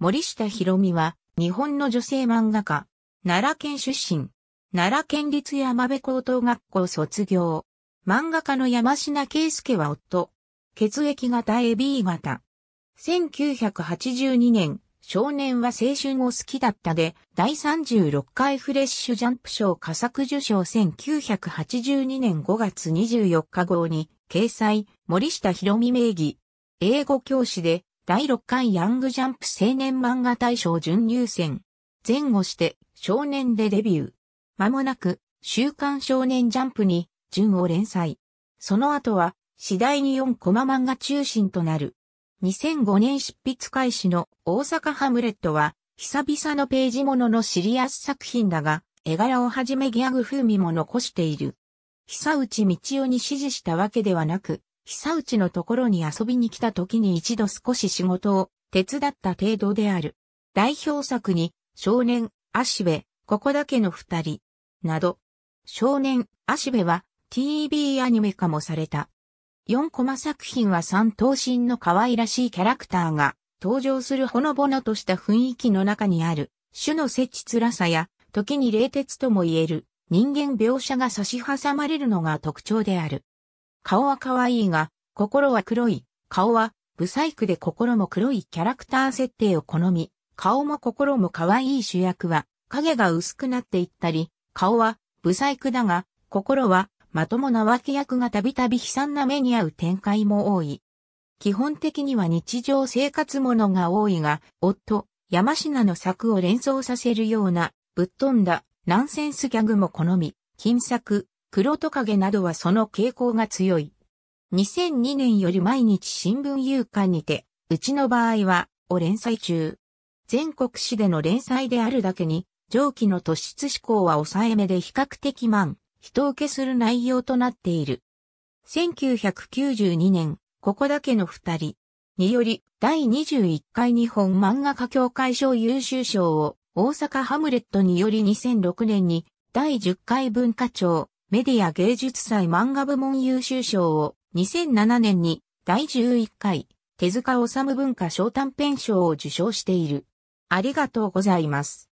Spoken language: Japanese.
森下博美は、日本の女性漫画家、奈良県出身、奈良県立山部高等学校卒業。漫画家の山品圭介は夫、血液型 AB 型。1982年、少年は青春を好きだったで、第36回フレッシュジャンプ賞佳作受賞1982年5月24日号に、掲載、森下博美名義。英語教師で、第6回ヤングジャンプ青年漫画大賞準入選。前後して少年でデビュー。間もなく週刊少年ジャンプに順を連載。その後は次第に4コマ漫画中心となる。2005年執筆開始の大阪ハムレットは久々のページもののシリアス作品だが、絵柄をはじめギャグ風味も残している。久内道夫に指示したわけではなく、久内のところに遊びに来た時に一度少し仕事を手伝った程度である。代表作に、少年、足部、ここだけの二人、など、少年、足部は TV アニメ化もされた。4コマ作品は三等身の可愛らしいキャラクターが登場するほのぼのとした雰囲気の中にある、種の設置辛さや、時に冷徹とも言える人間描写が差し挟まれるのが特徴である。顔は可愛いが、心は黒い。顔は、不細工で心も黒いキャラクター設定を好み、顔も心も可愛い主役は、影が薄くなっていったり、顔は、不細工だが、心は、まともな脇役がたびたび悲惨な目に遭う展開も多い。基本的には日常生活ものが多いが、夫、山品の作を連想させるような、ぶっ飛んだ、ナンセンスギャグも好み、金作、黒トカゲなどはその傾向が強い。2002年より毎日新聞夕刊にて、うちの場合は、を連載中。全国紙での連載であるだけに、上記の突出志向は抑えめで比較的満、人受けする内容となっている。1992年、ここだけの二人により、第21回日本漫画家協会賞優秀賞を、大阪ハムレットにより2006年に、第10回文化庁、メディア芸術祭漫画部門優秀賞を2007年に第11回手塚治虫文化賞短編賞を受賞している。ありがとうございます。